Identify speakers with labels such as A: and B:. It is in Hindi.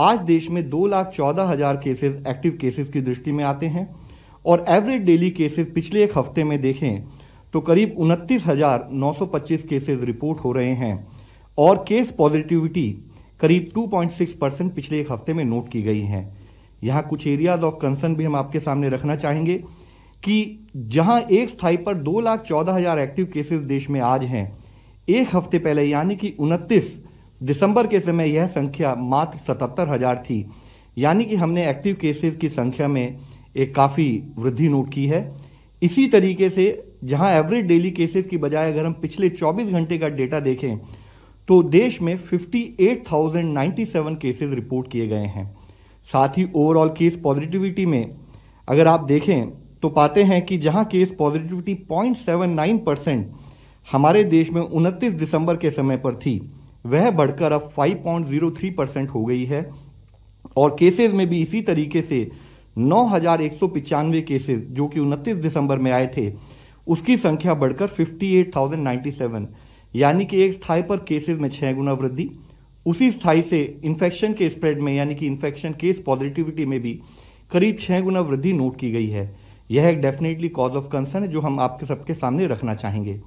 A: आज देश में दो लाख चौदह हजार केसेज एक्टिव केसेस की दृष्टि में आते हैं और एवरेज डेली केसेस पिछले एक हफ्ते में देखें तो करीब उनतीस हजार नौ सौ पच्चीस केसेज रिपोर्ट हो रहे हैं और केस पॉजिटिविटी करीब 2.6 परसेंट पिछले एक हफ्ते में नोट की गई हैं यहाँ कुछ एरियाज ऑफ कंसर्न भी हम आपके सामने रखना चाहेंगे कि जहाँ एक स्थाई पर दो लाख चौदह हजार एक्टिव केसेस देश में आज हैं एक हफ्ते पहले यानी कि उनतीस दिसंबर के समय यह संख्या मात्र सतहत्तर हजार थी यानी कि हमने एक्टिव केसेस की संख्या में एक काफ़ी वृद्धि नोट की है इसी तरीके से जहां एवरेज डेली केसेस की बजाय अगर हम पिछले 24 घंटे का डेटा देखें तो देश में 58,097 केसेस रिपोर्ट किए गए हैं साथ ही ओवरऑल केस पॉजिटिविटी में अगर आप देखें तो पाते हैं कि जहां केस पॉजिटिविटी 0.79 परसेंट हमारे देश में 29 दिसंबर के समय पर थी वह बढ़कर अब 5.03 परसेंट हो गई है और केसेस में भी इसी तरीके से नौ केसेस जो कि उनतीस दिसंबर में आए थे उसकी संख्या बढ़कर 58,097 यानी कि एक स्थाई पर केसेस में छः गुना वृद्धि उसी स्थाई से इन्फेक्शन के स्प्रेड में यानी कि इन्फेक्शन केस पॉजिटिविटी में भी करीब छह गुना वृद्धि नोट की गई है यह एक डेफिनेटली कॉज ऑफ कंसर्न है जो हम आपके सबके सामने रखना चाहेंगे